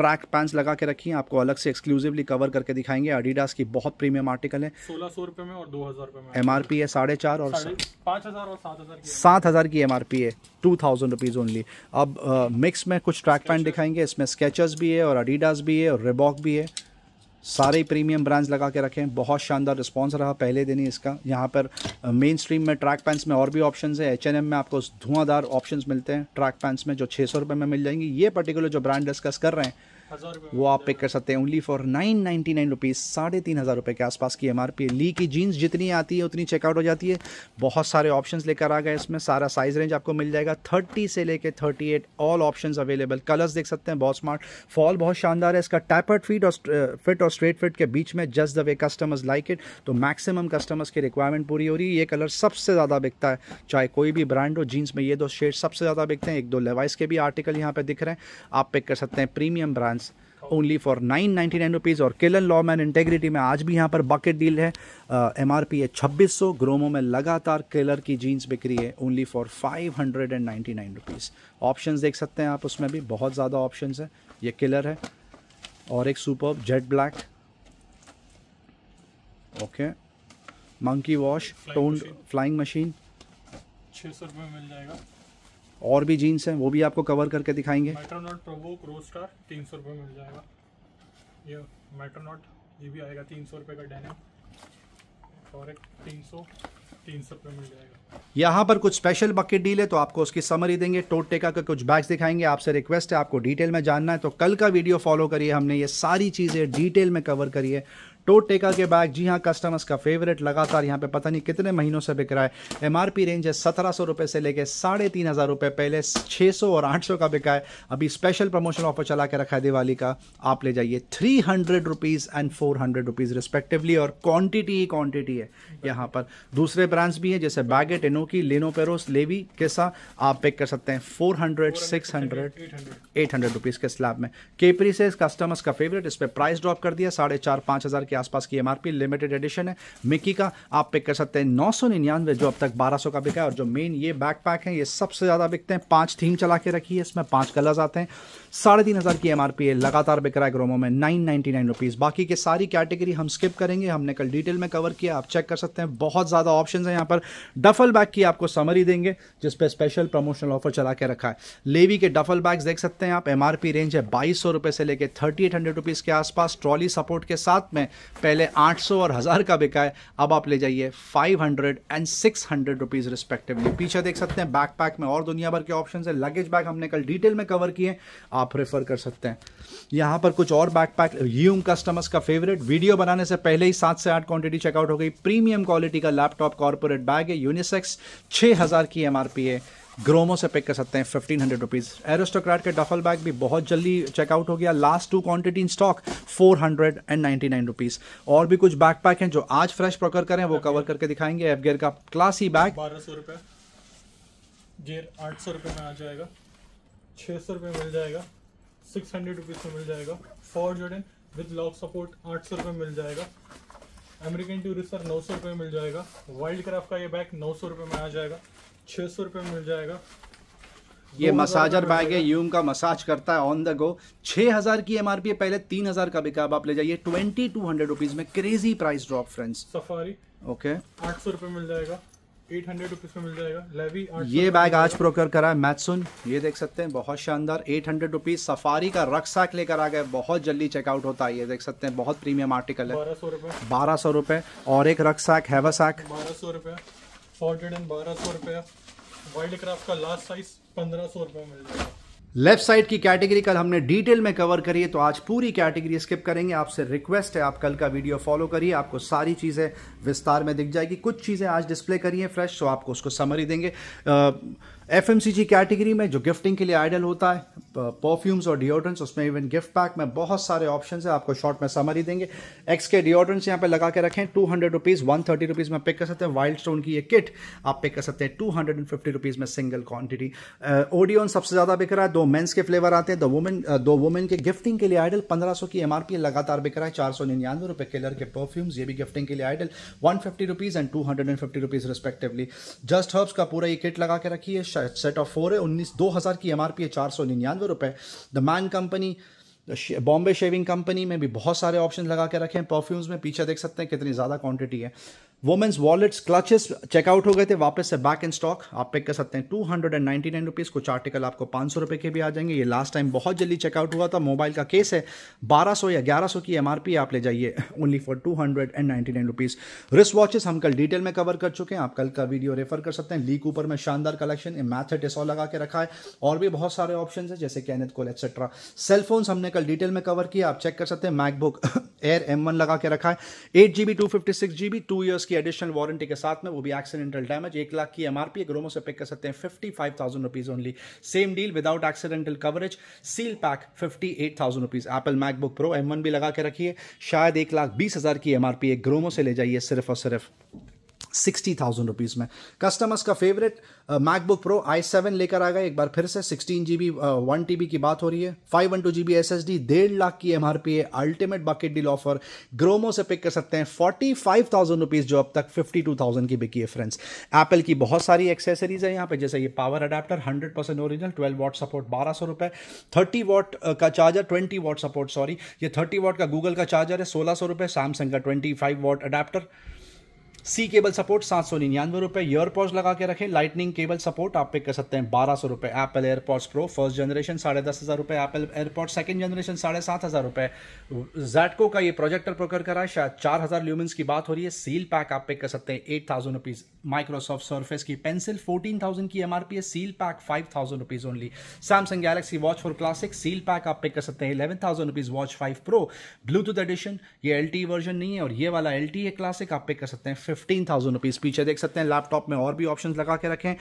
ट्रैक पैंट्स लगा के रखी हैं आपको अलग से एक्सक्लूसिवली कवर करके दिखाएंगे अडीडास की बहुत प्रीमियम आर्टिकल है सोलह सौ रुपये में और दो हज़ार रुपये में एम आर पी है साढ़े चार और पाँच हज़ार और सात हज़ार सात हज़ार की एम आर पी है टू थाउजेंड रुपीज़ ओनली अब मिक्स में कुछ ट्रैक पैंट दिखाएंगे इसमें स्केचर्स भी है और अडीडास भी है और रेबॉक भी है सारे प्रीमियम ब्रांड्स लगा के रखें बहुत शानदार रिस्पांस रहा पहले दिन ही इसका यहाँ पर मेन स्ट्रीम में ट्रैक पैंट्स में और भी ऑप्शंस है एच में आपको धुआंधार ऑप्शंस मिलते हैं ट्रैक पैंट्स में जो छः सौ में मिल जाएंगी ये पर्टिकुलर जो ब्रांड डिस्कस कर रहे हैं वो आप पिक कर सकते हैं only for nine ninety nine rupees साढ़े तीन हज़ार रुपये के आसपास की एमआरपी आर ली की जीन्स जितनी आती है उतनी चेकआउट हो जाती है बहुत सारे ऑप्शन लेकर आ गए इसमें सारा साइज़ रेंज आपको मिल जाएगा थर्टी से लेकर thirty eight all option available colours देख सकते हैं बहुत स्मार्ट फॉल बहुत शानदार है इसका टैपर्ड फीट और फिट और स्ट्रेट फिट के बीच में just the way customers like it तो मैक्सिमम कस्टमर्स की रिक्वायरमेंट पूरी हो रही है ये कलर सबसे ज़्यादा बिकता है चाहे कोई भी ब्रांड हो जीन्स में ये दो शेड सबसे ज़्यादा बिकते हैं एक दो लेवाइस के भी आर्टिकल यहाँ पर दिख रहे हैं आप पिक कर सकते हैं premium brand only for nine ninety nine rupees और केलन लॉ मैन इंटेग्रिटी में आज भी यहाँ पर बकेट डील है एम आर पी है छब्बीस सौ ग्रोमो में लगातार केलर की जीन्स बिक्री है only for five hundred and ninety nine rupees option देख सकते हैं आप उसमें भी बहुत ज़्यादा ऑप्शन है ये किलर है और एक super jet black okay monkey wash tone Flying Machine छः सौ रुपये मिल जाएगा और भी जीन्स हैं वो भी आपको कवर करके दिखाएंगे मेट्रोनॉट प्रोवो क्रोज स्टार तीन सौ रुपये मिल जाएगा ये मेट्रोनॉट ये भी आएगा तीन सौ रुपये का डेनिम और एक तीन सौ तीन सौ रुपये मिल जाएगा यहाँ पर कुछ स्पेशल बकेट डील है तो आपको उसकी समरी देंगे टोट टेका का कुछ बैग्स दिखाएंगे आपसे रिक्वेस्ट है आपको डिटेल में जानना है तो कल का वीडियो फॉलो करिए हमने ये सारी चीज़ें डिटेल में कवर करी है टो टेका के बैग जी हाँ कस्टमर्स का फेवरेट लगातार यहाँ पे पता नहीं कितने महीनों से बिक रहा है एमआरपी रेंज है सत्रह सौ रुपये से लेके साढ़े तीन हज़ार रुपये पहले छः सौ और आठ सौ का बिका है अभी स्पेशल प्रमोशन ऑफर चला के रखा है दिवाली का आप ले जाइए three hundred rupees and four hundred rupees respectively और क्वान्टिटी ही क्वान्टिटी है यहाँ पर दूसरे ब्रांड्स भी हैं जैसे बैगेट एनोकी लेनो पेरोस लेवी कैसा आप पिक कर सकते हैं four hundred six hundred eight hundred rupees के स्लैब में केपरी से कस्टमर्स का फेवरेट इस पर प्राइस ड्रॉप कर दिया साढ़े चार पाँच हज़ार के आसपास की एमआरपी लिमिटेड एडिशन है मिकी का आप पिक कर सकते हैं नौ सौ निन्यानवे जो अब तक बारह सौ का बिका है और जो मेन ये बैक पैक है ये सबसे ज़्यादा बिकते हैं पांच थीम चला के रखी है इसमें पांच कलर्स आते हैं साढ़े तीन हज़ार की एम है लगातार बिक रहा है क्रोमो में नाइन नाइन्टी नाइन रुपीज़ बाकी के सारी कैटेगरी हम स्किप करेंगे हमने कल डिटेल में कवर किया आप चेक कर सकते हैं बहुत ज़्यादा ऑप्शन है यहाँ पर डफल बैग की आपको समरी देंगे जिस पर स्पेशल प्रमोशनल ऑफर चला के रखा है लेवी के डफल बैग्स देख सकते हैं आप एम रेंज है बाईस से लेकर थर्टी एट हंड्रेड रुपीज़ के आसपास ट्रॉली सपोर्ट के साथ में पहले आठ सौ और हज़ार का बिका है अब आप ले जाइए five hundred and six hundred rupees respectively पीछे देख सकते हैं बैकपैक में और दुनिया भर के ऑप्शन है लगेज बैग हमने कल डिटेल में कवर किए आप रेफ़र कर सकते हैं यहाँ पर कुछ और बैकपैक यूम कस्टमर्स का फेवरेट वीडियो बनाने से पहले ही सात से आठ क्वांटिटी चेकआउट हो गई प्रीमियम क्वालिटी का लैपटॉप कॉर्पोरेट बैग है यूनिसेक्स छः हज़ार की एम है ग्रोमो से पिक कर सकते हैं फिफ्टीन हंड्रेड रुपीज़ एरोस्टोक्रेट के डफल बैग भी बहुत जल्दी चेकआउट हो गया last two quantity in stock four hundred and ninety nine rupees और भी कुछ बैक पैक हैं जो आज फ्रेश प्रोकर करें वो कवर करके दिखाएंगे एफगेयर का क्लासी बैग बारह सौ रुपये आठ सौ रुपये में आ जाएगा छः सौ रुपये मिल जाएगा सिक्स हंड्रेड रुपीज़ में मिल जाएगा for Jordan with lock support आठ सौ रुपये मिल जाएगा अमेरिकन टूरिस्टर नौ सौ रुपये मिल जाएगा वाइल्ड क्राफ्ट का ये बैग नौ सौ रुपये में आ जाएगा छः सौ रुपये मिल जाएगा ये मसाजर बैग है यूम का मसाज करता है ऑन द गो हज़ार की एमआरपी है पहले हज़ार का बिका आप ले जाइए ट्वेंटी टू हंड्रेड रुपीज़ में crazy price drop friends Safari okay आठ सौ रुपए मिल जाएगा एट हंड्रेड रुपीज़ में मिल जाएगा ये बैग आज प्रोकर करा है मैथसुन ये देख सकते हैं बहुत शानदार एट हंड्रेड रुपीज़ सफारी का रक्साक लेकर आ गए बहुत जल्दी चेकआउट होता है ये देख सकते हैं बहुत प्रीमियम आर्टिकल है बारह सौ रुपए बारह सौ और एक रक्साक है बारह सौ रुपये एंड बारह सौ रुपये वाइल्ड क्राफ्ट का लास्ट साइज पंद्रह सौ रुपये मिल जाएगा लेफ्ट साइड की कैटेगरी कल हमने डिटेल में कवर करी है तो आज पूरी कैटेगरी स्किप करेंगे आपसे रिक्वेस्ट है आप कल का वीडियो फॉलो करिए आपको सारी चीज़ें विस्तार में दिख जाएगी कुछ चीज़ें आज डिस्प्ले करिए फ्रेश तो आपको उसको समरी देंगे ah, F M C G category में जो गिफ्टिंग के लिए आइडल होता है परफ्यूम्स और डिओड्रेंट्स उसमें इवन गिफ्ट पैक में बहुत सारे ऑप्शन है आपको शॉर्ट में समरी देंगे एक्स के डिओड्रेंट्स यहाँ पे लगा के रखें two hundred rupees one thirty rupees में पिक कर सकते हैं वाइल्ड स्टोन की ये किट आप पिक कर सकते हैं two hundred and fifty rupees में सिंगल क्वान्टिटी ओडियोन सबसे ज़्यादा बिक रहा है दो मेन्स के फ्लेवर आते हैं दो वुमेन दो वुमेन के गिफ्टिंग के लिए आइडल पंद्रह सौ की पी लगातार बिक रहा है चार सौ निन्यानवे रुपये किलर के परफ्यूम्स ये भी गिफ्टिंग के लिए ideal one fifty rupees and two hundred and fifty rupees respectively just Herbs का पूरा ये किट लगा के रखी है सेट ऑफ फोर है उन्नीस दो हज़ार की एम आर पी है चार सौ निन्यानवे रुपये the Man Company Bombay Shaving Company में भी बहुत सारे ऑप्शन लगा के रखे हैं परफ्यूम्स में पीछे देख सकते हैं कितनी ज़्यादा क्वांटिटी है वोमेंस वॉलेट्स क्लचेस चेकआउट हो गए थे वापस से बैक इन स्टॉक आप पिक कर सकते हैं two hundred and ninety nine rupees कुछ आर्टिकल आपको पाँच सौ रुपये के भी आ जाएंगे ये लास्ट टाइम बहुत जल्दी चेकआउट हुआ था मोबाइल का केस है बारह सौ या ग्यारह सौ की एम आर पी आप ले जाइए only for two hundred and ninety nine rupees wrist watches हम कल डिटेल में कवर कर चुके हैं आप कल का वीडियो रेफर कर सकते हैं लीक ऊपर में शानदार कलेक्शन मैथ टेसो लगा के रखा है और भी बहुत सारे ऑप्शन है जैसे कैनेथ कोल एक्सेट्रा सेलफोन्स हमने कल डिटेल में कवर किया आप चेक कर सकते हैं मैकबुक एयर एम वन लगा के रखा है eight G B two fifty six G B two years की एडिशनल वारंटी के साथ में वो भी एक्सीडेंटल डैमेज एक लाख की एमआरपी ग्रोमो से पिक कर सकते हैं fifty five thousand rupees only same deal without accidental coverage seal pack fifty eight thousand rupees Apple MacBook Pro M one भी लगा के रखिए शायद एक लाख बीस हजार की एमआरपी ग्रोमो से ले जाइए सिर्फ और सिर्फ सिक्सटी थाउजेंड रुपीज़ में कस्टमर्स का favourite MacBook Pro I seven लेकर आ गए एक बार फिर से sixteen G B one T B की बात हो रही है five one two G B S S D डेढ़ लाख की एम आर पी है ultimate bucket deal offer Gromo से पिक कर सकते हैं फोर्टी फाइव थाउजेंड रुपीज़ जो अब तक फिफ्टी टू थाउजेंड की बिकी है फ्रेंड्स एप्पल की बहुत सारी एक्सेसरीज है यहाँ पे जैसे ये power adapter hundred percent original twelve watt support बारह सौ रुपये थर्टी वॉट का charger twenty watt support sorry ये थर्टी वॉट का गूगल का चार्जर है सोलह सौ रुपये सैमसंग का twenty five watt adapter C cable support सात सौ निन्यानवे रुपए ईयरपॉड्स लगा के रखें लाइटनिंग केबल सपोर्ट आप पे कर सकते हैं बारह सौ रुपए Apple AirPods Pro first generation साढ़े दस हज़ार रुपए एप्पल एयरपॉड सेकंड जनरेशन साढ़े सात हज़ार रुपए जैटको का ये प्रोजेक्टर प्रोकर करा है शायद चार हज़ार ल्यूमिन्स की बात हो रही है सील पैक आप पे कर सकते हैं eight thousand rupees Microsoft Surface की पेंसिल फोर्टीन थाउजेंड की एम आर पी है seal pack five thousand rupees only Samsung Galaxy Watch four classic seal pack आप पे कर सकते हैं eleven thousand rupees watch five pro Bluetooth edition ये एल टी वर्जन नहीं है और ये वाला एल टी है क्लासिक आप पे कर सकते हैं फिफ्टीन थाउजेंड रुपीज़ पीछे देख सकते हैं लैपटॉप में और भी ऑप्शन लगा के रखें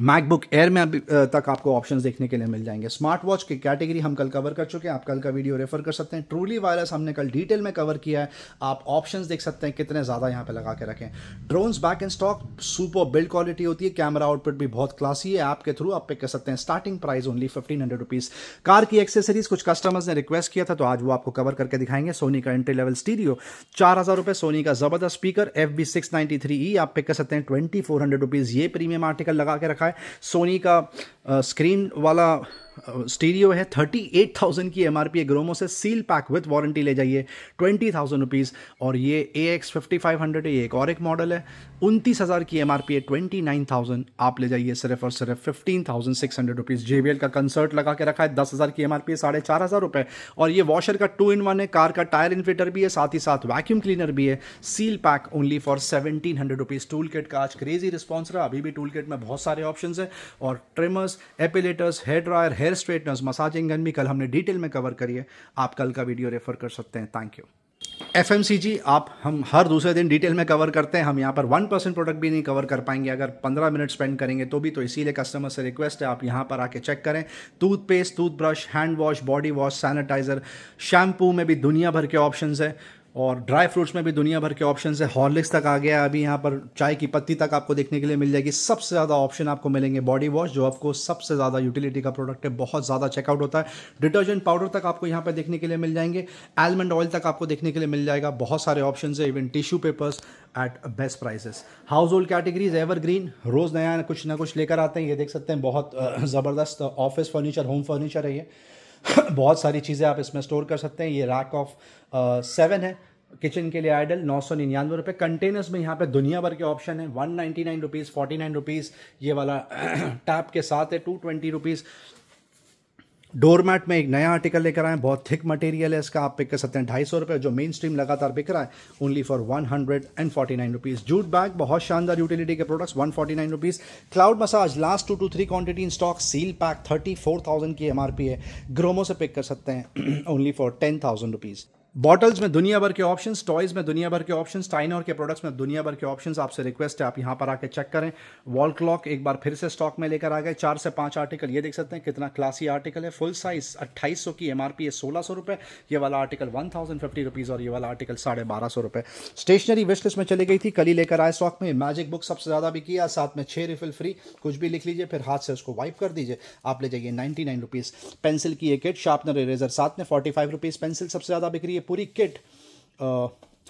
मैकबुक एयर में अभी तक आपको ऑप्शंस देखने के लिए मिल जाएंगे स्मार्ट वॉच की कैटेगरी हम कल कवर कर चुके हैं आप कल का वीडियो रेफर कर सकते हैं ट्रूली वायरस हमने कल डिटेल में कवर किया है आप ऑप्शंस देख सकते हैं कितने ज़्यादा यहाँ पे लगा के रखें drones back in stock super build quality होती है कैमरा आउटपुट भी बहुत क्लासी है ऐप के थ्रू आप पिक कर सकते हैं starting price only fifteen hundred rupees car की एक्सेसरीज कुछ कस्टमर्स ने रिक्वेस्ट किया था तो आज वो आपको कवर करके दिखाएंगे सोनी का एंट्री लेवल स्टीडियो चार हज़ार सोनी का ज़बरदस्त speaker F B six ninety three E आप पिक कर सकते हैं ट्वेंटी फोर हंड्रेड रुपीज़ ये प्रीमियम आर्टिकल लगा के रखा रखा है सोनी का स्क्रीन वाला स्टीरियो है थर्टी एट थाउजेंड की एम आर पी है ग्रोमो से सील पैक विथ वारंटी ले जाइए ट्वेंटी थाउजेंड रुपीज़ और ये A X fifty five hundred है ये एक और एक मॉडल है उनतीस हज़ार की एम आर पी है ट्वेंटी नाइन थाउजेंड आप ले जाइए सिर्फ और सिर्फ fifteen thousand six hundred rupees J B L का कंसर्ट लगा के रखा है दस हज़ार की एम आर पी है साढ़े चार हज़ार रुपये और ये वॉशर का टू इन वन है कार का टायर इन्फिटर भी है साथ ही साथ वैक्यूम क्लीनर भी है seal pack only for seventeen hundred rupees tool kit का आज क्रेजी रिस्पॉन्स रहा अभी भी टूल किट में बहुत सारे ऑप्शन है और trimmers epilators hair dryer hair hair straighteners massaging gun भी कल हमने डिटेल में कवर करी है आप कल का वीडियो रेफर कर सकते हैं थैंक यू एफ आप हम हर दूसरे दिन डिटेल में कवर करते हैं हम यहाँ पर वन परसेंट प्रोडक्ट भी नहीं कवर कर पाएंगे अगर पंद्रह मिनट स्पेंड करेंगे तो भी तो इसीलिए कस्टमर से रिक्वेस्ट है आप यहाँ पर आके चेक करें toothpaste toothbrush hand wash body wash sanitiser shampoo में भी दुनिया भर के ऑप्शन है और ड्राई फ्रूट्स में भी दुनिया भर के ऑप्शन है हॉर्लिक्स तक आ गया अभी यहाँ पर चाय की पत्ती तक आपको देखने के लिए मिल जाएगी सबसे ज़्यादा ऑप्शन आपको मिलेंगे बॉडी वॉश जो आपको सबसे ज़्यादा यूटिलिटी का प्रोडक्ट है बहुत ज़्यादा चेकआउट होता है डिटर्जेंट पाउडर तक आपको यहाँ पर देखने के लिए मिल जाएंगे एलमंड ऑयल तक आपको देखने के लिए मिल जाएगा बहुत सारे ऑप्शन है even tissue papers at best prices household categories evergreen रोज़ नया कुछ ना कुछ लेकर आते हैं ये देख सकते हैं बहुत ज़बरदस्त ऑफिस फर्नीचर होम फर्नीचर है ये बहुत सारी चीज़ें आप इसमें स्टोर कर सकते हैं ये रैक ऑफ सेवन है किचन के लिए आइडल नौ सौ निन्यानवे रुपये कंटेनर्स में यहाँ पे दुनिया भर के ऑप्शन है one ninety nine rupees forty nine rupees ये वाला टैप के साथ है टू ट्वेंटी रुपीज़ डोरमैट में एक नया आर्टिकल लेकर आए बहुत थिक मटेरियल है इसका आप पिक कर सकते हैं ढाई सौ रुपये जो मेन स्ट्रीम लगातार बिक रहा है only for one hundred and forty nine rupees jute bag बहुत शानदार यूटिलिटी के products one forty nine rupees cloud massage last two two three quantity in stock seal pack thirty four thousand की एम आर पी है ग्रोमो से पिक कर सकते हैं only for ten thousand rupees bottles में दुनिया भर के ऑप्शन टॉयज में दुनिया भर के ऑप्शन टाइनर के प्रोडक्ट्स में दुनिया भर के ऑप्शन आपसे रिक्वेस्ट है आप यहाँ पर आके चेक करें वॉल क्लॉक एक बार फिर से स्टॉक में लेकर आ गए चार से पांच आर्टिकल ये देख सकते हैं कितना क्लासी आर्टिकल है फुल साइज अट्ठाईस सौ की एमआरपी है सोलह सौ रुपए ये वाला article one thousand fifty rupees और ये वाला आर्टिकल साढ़े बारह सौ रुपए स्टेशनरी विश्व इसमें में चली गई थी कल ही लेकर आए स्टॉक में मैजिक बुक सबसे ज़्यादा भी किया साथ में छः रिफिल फ्री कुछ भी लिख लीजिए फिर हाथ से उसको वाइप कर दीजिए आप ले जाइए नाइनटी नाइन रुपीज़ पेंसिल की एक किट शार्पनर इरेजर साथ में फोर्टी फाइव रुपीज़ पेंसिल सबसे ज़्यादा बिक्री है पूरी किट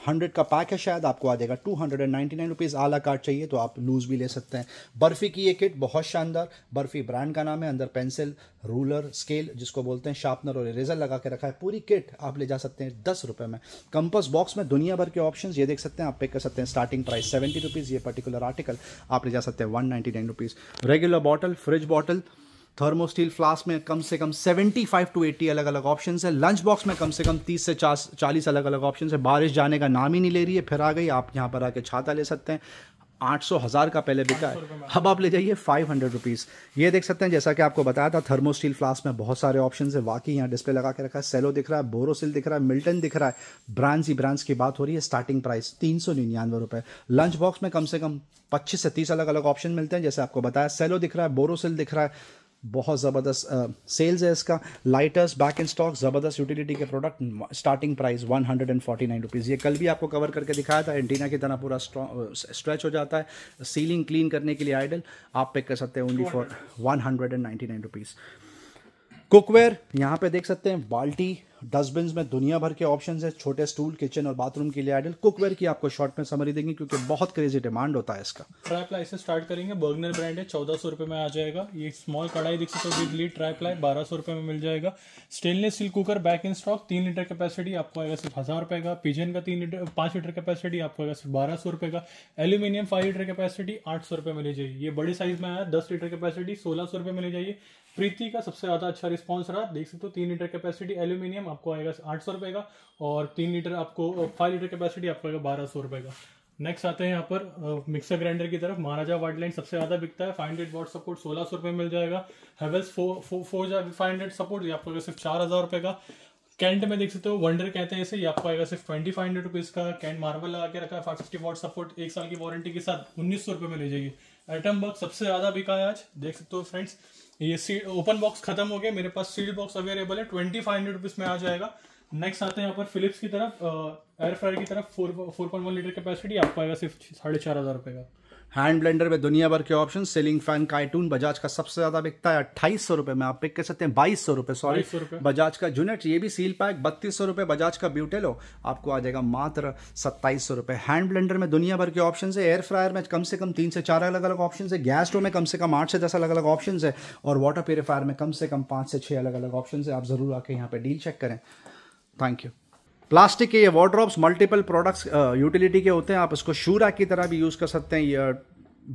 हंड्रेड का पैक है शायद आपको आ जाएगा two hundred and ninety nine rupees आला कार्ड चाहिए तो आप लूज़ भी ले सकते हैं बर्फ़ी की ये किट बहुत शानदार बर्फ़ी ब्रांड का नाम है अंदर पेंसिल रूलर स्केल जिसको बोलते हैं शार्पनर और इरेजर लगा के रखा है पूरी किट आप ले जा सकते हैं दस रुपये में कंपस बॉक्स में दुनिया भर के ऑप्शन ये देख सकते हैं आप पे कर सकते हैं स्टार्टिंग प्राइस सेवेंटी रुपीज़ ये पर्टिकुलर आर्टिकल आप ले जा सकते हैं one ninety nine rupees regular bottle fridge bottle thermosteel flask में कम से कम 75 टू 80 अलग अलग ऑप्शन है लंच बॉक्स में कम से कम 30 से 40 अलग अलग ऑप्शन है बारिश जाने का नाम ही नहीं ले रही है फिर आ गई आप यहाँ पर आके छाता ले सकते हैं आठ सौ हज़ार का पहले बिका है अब आप ले जाइए फाइव हंड्रेड रुपीज़ ये देख सकते हैं जैसा कि आपको बताया था थर्मोस्टील फ्लास्क में बहुत सारे ऑप्शन है वाकई यहाँ डिस्प्ले लगा के रखा है सेलो दिख रहा है बोरोसिल दिख रहा है मिल्टन दिख रहा है ब्रांड्स ही ब्रांड्स की बात हो रही है स्टार्टिंग प्राइस तीन सौ निन्यानवे रुपये लंच बॉक्स में कम से कम पच्चीस से तीस अलग अलग ऑप्शन मिलते हैं जैसे आपको बताया सेलो दिख रहा है बोरोसिल दिख रहा है बहुत ज़बरदस्त सेल्स है इसका लाइटर्स बैक इन स्टॉक ज़बरदस्त यूटिलिटी के product starting price one hundred and forty nine rupees ये कल भी आपको कवर करके दिखाया था एंटीना की तरह पूरा स्ट्रेच हो जाता है सीलिंग क्लीन करने के लिए आइडल आप पिक कर सकते हैं only for one hundred and ninety nine rupees cookware यहाँ पे देख सकते हैं बाल्टी डस्टबिन में दुनिया भर के ऑप्शन है छोटे स्टूल किचन और बाथरूम के लिए आइडल कुकवेयर की आपको शॉर्ट में समरी देंगे क्योंकि बहुत क्रेजी डिमांड होता है इसका ट्राई प्लाई से स्टार्ट करेंगे बर्गनर ब्रांड है चौदह सौ रुपए में आ जाएगा ये स्मॉल कढ़ाई देख सकते हो विद ट्राई प्लाई बारह सौ रुपए में मिल जाएगा stainless steel cooker back in stock तीन लीटर कैपेसिटी आपको आएगा सिर्फ हज़ार रुपए का पिजन का तीन लीटर पांच लीटर कैपेसिटी आपको आएगा सिर्फ बारह सौ रुपए का एल्यूमिनियम फाइव लीटर कैपेसिटी आठ सौ रुपए में ले जाइए ये बड़े साइज में आया दस लीटर कैपेसिटी सोलह सौ रुपए में ले जाइए प्रीति का सबसे ज़्यादा अच्छा रिस्पॉन्स रहा देख सकते हो तीन लीटर कैपेसिटी एल्यूमिनियम प्रीमियम आपको आएगा आठ सौ रुपए का और तीन लीटर आपको फाइव लीटर कैपेसिटी आपको आएगा बारह सौ रुपए का नेक्स्ट आते हैं यहाँ पर मिक्सर uh, ग्राइंडर की तरफ महाराजा वाइड लाइन सबसे ज़्यादा बिकता है फाइव हंड्रेड वॉट सपोर्ट सोलह सौ रुपये मिल जाएगा Havells four four five hundred support ये आपको सिर्फ चार हज़ार रुपए का कैंट में देख सकते हो वंडर कहते हैं इसे ये आपको आएगा सिर्फ ट्वेंटी फाइव हंड्रेड रुपीज़ का कैंट मार्बल लगा के रखा है फाइव फिफ्टी वॉट सपोर्ट एक साल की वारंटी के साथ उन्नीस सौ रुपये में ले जाइए एटम बग सबसे ज़्यादा बिका है आज देख सकते हो फ्रेंड्स ये ओपन बॉक्स खत्म हो गया मेरे पास सीड बॉक्स अवेलेबल है ट्वेंटी फाइव हंड्रेड रुपीज में आ जाएगा नेक्स्ट आते हैं यहाँ पर फिलिप्स की तरफ एयर फ्रायर की तरफ four four point one litre capacity आपको आएगा सिर्फ साढ़े चार हज़ार रुपये का हैंड ब्लेंडर में दुनिया भर के option selling fan cartoon Bajaj का सबसे ज्यादा बिकता है अट्ठाईस सौ रुपए में आप पिक कर सकते हैं बाईस सौ रुपए सॉरी बजाज का जूनेट ये भी सील पैक बत्तीस सौ रुपए बजाज का ब्यूटेलो आपको आ जाएगा मात्र सत्ताईस सौ रुपए हैंड ब्लेंडर में दुनिया भर के ऑप्शन है एयर फ्रायर में कम से कम तीन से चार अलग अलग ऑप्शन है गैस स्टोव में कम से कम आठ से दस अलग अलग ऑप्शन है और वाटर प्योरीफायर में कम से कम पांच से छह अलग अलग ऑप्शन है आप जरूर आके यहाँ पे डील चेक करें थैंक यू प्लास्टिक के ये वार्ड्रॉप्स मल्टीपल प्रोडक्ट्स यूटिलिटी के होते हैं आप इसको शूरा की तरह भी यूज़ कर सकते हैं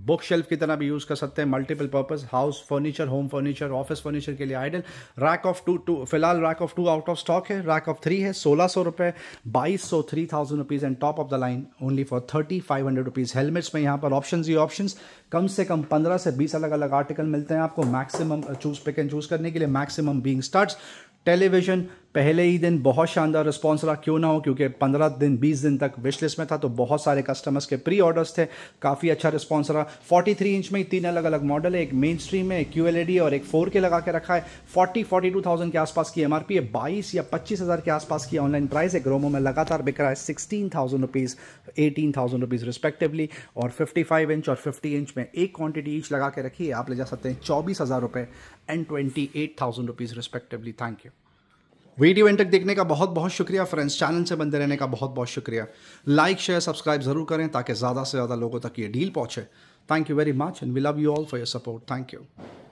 बुक शेल्फ की तरह भी यूज़ कर सकते हैं multiple purpose house furniture home furniture office furniture के लिए ideal rack of two two फिलहाल rack of two out of stock है रैक ऑफ थ्री है सोलह सौ रुपये बाईस सौ three thousand rupees and top of the line only for thirty five hundred rupees helmets में यहाँ पर ऑप्शन ही ऑप्शन कम से कम पंद्रह से बीस अलग अलग आर्टिकल मिलते हैं आपको maximum choose pick and choose करने के लिए मैक्सिमम बींग स्टार्ट टेलीविजन पहले ही दिन बहुत शानदार रिस्पॉन्स रहा क्यों ना हो क्योंकि पंद्रह दिन बीस दिन तक विश लिस्ट में था तो बहुत सारे कस्टमर्स के प्री ऑर्डर्स थे काफ़ी अच्छा रिस्पॉन्स रहा फोर्टी थ्री इंच में ही तीन अलग अलग मॉडल है एक मेन स्ट्रीम है एक क्यू और एक फोर के लगा के रखा है फोर्टी फोर्टी टू थाउजेंड के आसपास की एम आर पी है बाईस या पच्चीस हज़ार के आसपास की ऑनलाइन प्राइस है ग्रोमो में लगातार बिक रहा है sixteen thousand rupees eighteen thousand rupees respectively और फिफ्टी फाइव इंच और फिफ्टी इंच में एक क्वान्टिटी इंच लगा के रखी है आप ले जा सकते हैं चौबीस हज़ार रुपये and twenty eight thousand rupees respectively thank you video end तक देखने का बहुत बहुत शुक्रिया फ्रेंड्स चैनल से बंदे रहने का बहुत बहुत शुक्रिया लाइक शेयर सब्सक्राइब जरूर करें ताकि ज़्यादा से ज़्यादा लोगों तक ये डील पहुँचे thank you very much and we love you all for your support thank you